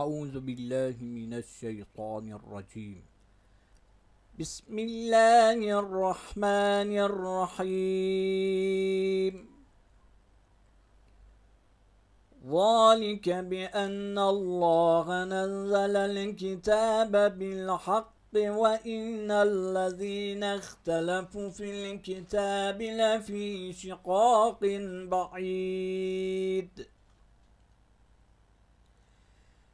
أعوذ بالله من الشيطان الرجيم بسم الله الرحمن الرحيم ذلك بأن الله نزل الكتاب بالحق وإن الذين اختلفوا في الكتاب لفي شقاق بعيد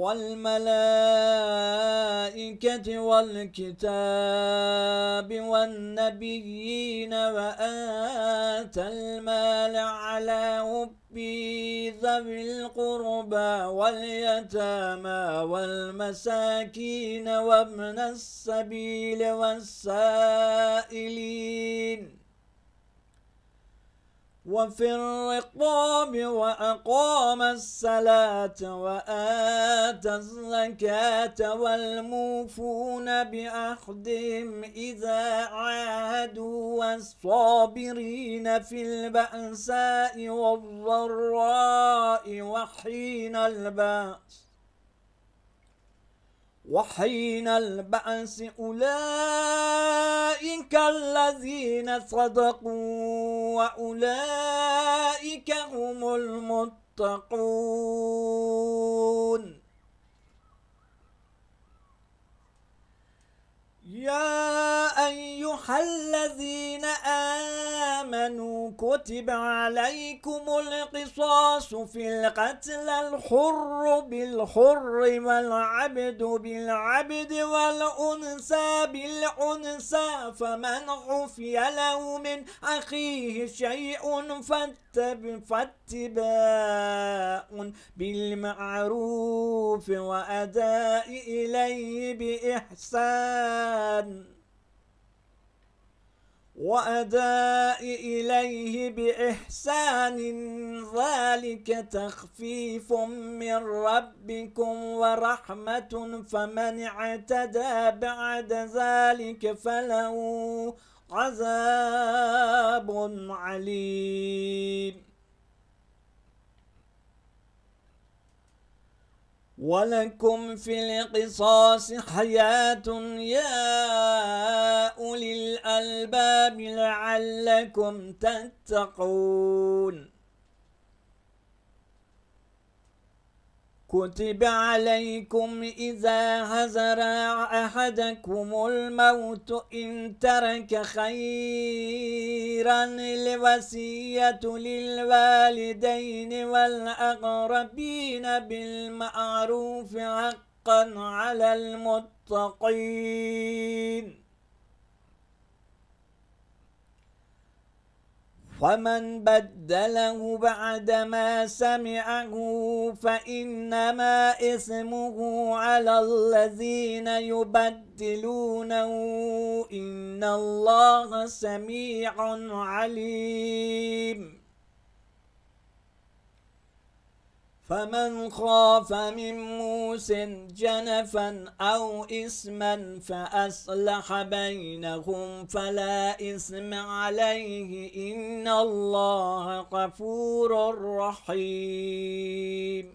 والملائكة والكتاب والنبيين وآتى المال على حبي ذوي القربى واليتامى والمساكين وابن السبيل والسائلين وفي الرقاب وأقام الصلاة وآتى الزكاة والموفون بأخدهم إذا عادوا والصابرين في البأساء والضراء وحين البأس وحين البأس أولئك الذين صدقوا وأولئك هم المتقون يا أيها الذين آمنوا كتب عليكم القصاص في القتل الحر بالحر والعبد بالعبد والأنسى بالأنسى فمن عفي له من أخيه شيء فاتقوا فاتباع بالمعروف وأداء إليه بإحسان وأداء إليه بإحسان ذلك تخفيف من ربكم ورحمة فمن اعتدى بعد ذلك فله عذاب عليم ولكم في القصاص حياة يا أولي الألباب لعلكم تتقون كتب عليكم إذا هزر أحدكم الموت إن ترك خيرا الوسية للوالدين والأقربين بالمعروف حقا على المتقين ومن بدله بعدما سمعه فإنما إثمه على الذين يبدلونه إن الله سميع عليم فمن خاف من موس جنفا أو إثما فأصلح بينهم فلا إثم عليه إن الله غفور رحيم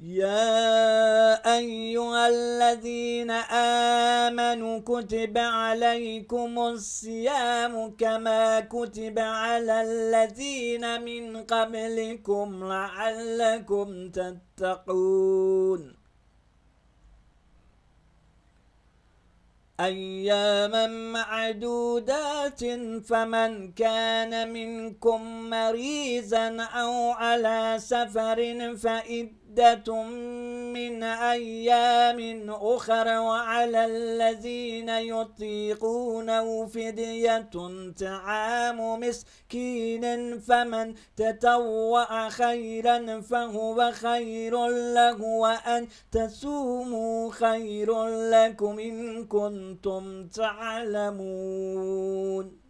يا أيها الذين آمنوا كتب عليكم الصيام كما كتب على الذين من قبلكم لعلكم تتقون أياما معدودات فمن كان منكم مريزا أو على سفر فإذ عدة من أيام أخر وعلى الذين يطيقونه فدية تعام مسكين فمن تتوع خيرا فهو خير له وأن تصوموا خير لكم إن كنتم تعلمون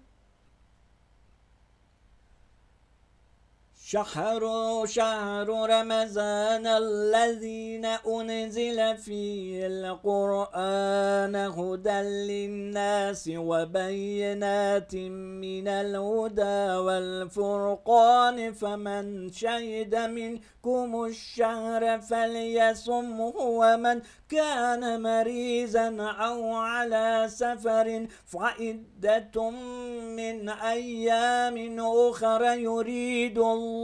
شهر شهر رمضان الذين أنزل فيه القرآن هدى للناس وبينات من الهدى والفرقان فمن شهد منكم الشهر فليصمه ومن كان مريزا أو على سفر فعدة من أيام أخرى يريد الله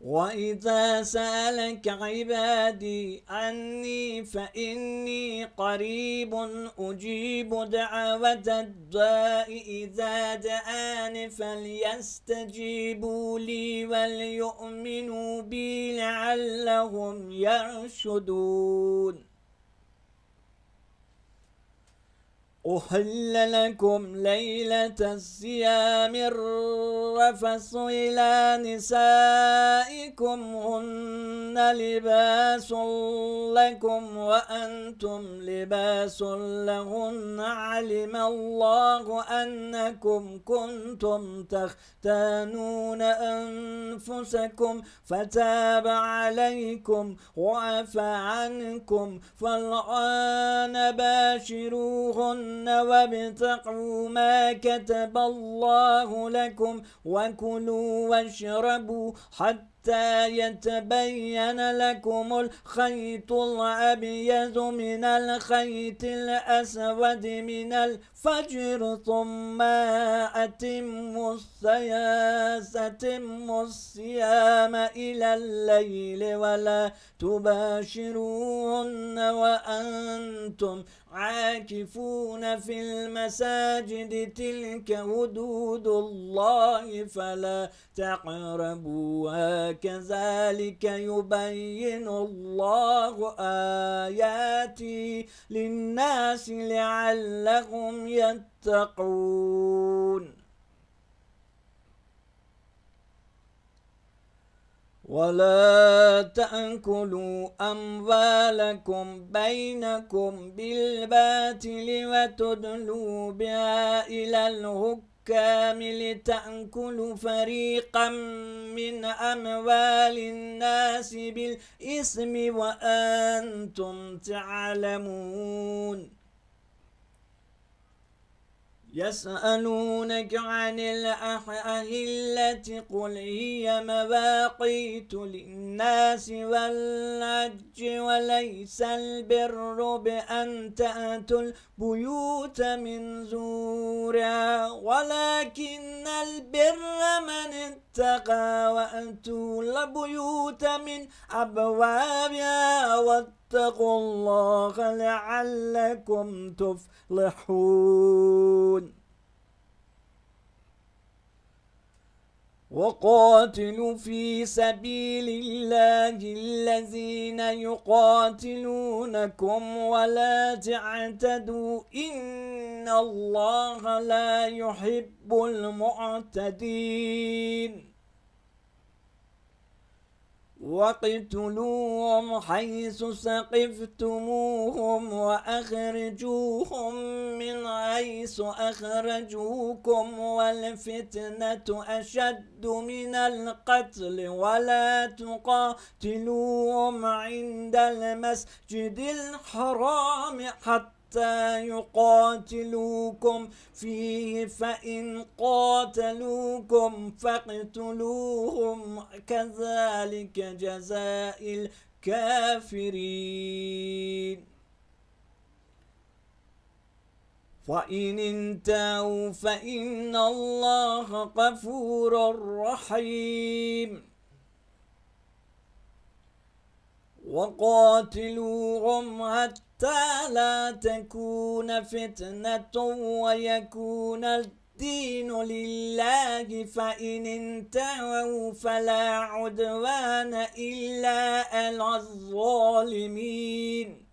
وإذا سألك عبادي عني فإني قريب أجيب دعوة الداء إذا دعان فليستجيبوا لي وليؤمنوا بي لعلهم يرشدون أحل لكم ليلة الصيام الرفس إلى نسائكم هن لباس لكم وأنتم لباس لهن علم الله أنكم كنتم تختانون أنفسكم فتاب عليكم وعفى عنكم فالآن باشروهن وابتقوا ما كتب الله لكم وكلوا واشربوا حتى حتى يتبين لكم الخيط الأبيض من الخيط الأسود من الفجر ثم أتم أتم الصيام إلى الليل ولا تباشرون وأنتم عاكفون في المساجد تلك حدود الله فلا تقربوها كذلك يبين الله آياتي للناس لعلهم يتقون ولا تأكلوا أموالكم بينكم بالباطل وتدلوا بها إلى الهكم الكامل تأكل فريقا من أموال الناس بالإثم وأنتم تعلمون يسألونك عن الأحلة قل هي مواقيت للناس والعج وليس البر بأن تأتوا البيوت من زورا ولكن البر من اتقى وأتوا البيوت من أبوابها واتقوا الله لعلكم تفلحون وقاتلوا في سبيل الله الذين يقاتلونكم ولا تعتدوا إن الله لا يحب المعتدين واقتلوهم حيث سقفتموهم وأخرجوهم من حيث أخرجوكم والفتنة أشد من القتل ولا تقاتلوهم عند المسجد الحرام حتى حتى يقاتلوكم فيه فإن قاتلوكم فاقتلوهم كذلك جزاء الكافرين وإن انتهوا فإن الله غفور رحيم وقاتلوهم حتى لا تكون فتنة ويكون الدين لله فإن انتهوا فلا عدوان إلا على الظالمين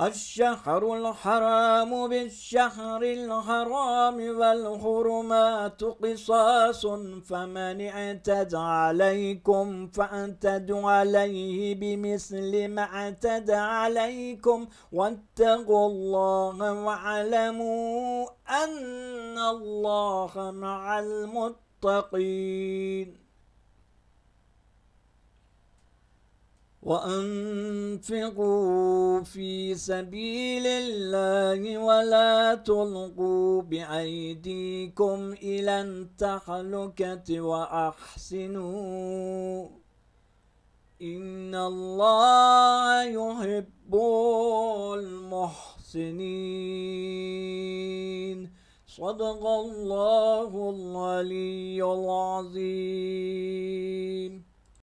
الشهر الحرام بالشهر الحرام والحرمات قصاص فمن اعتد عليكم فاعتدوا عليه بمثل ما اعتد عليكم واتقوا الله واعلموا ان الله مع المتقين وأنفقوا في سبيل الله ولا تلقوا بأيديكم إلى التحلكة وأحسنوا إن الله يحب المحسنين صدق الله العلي العظيم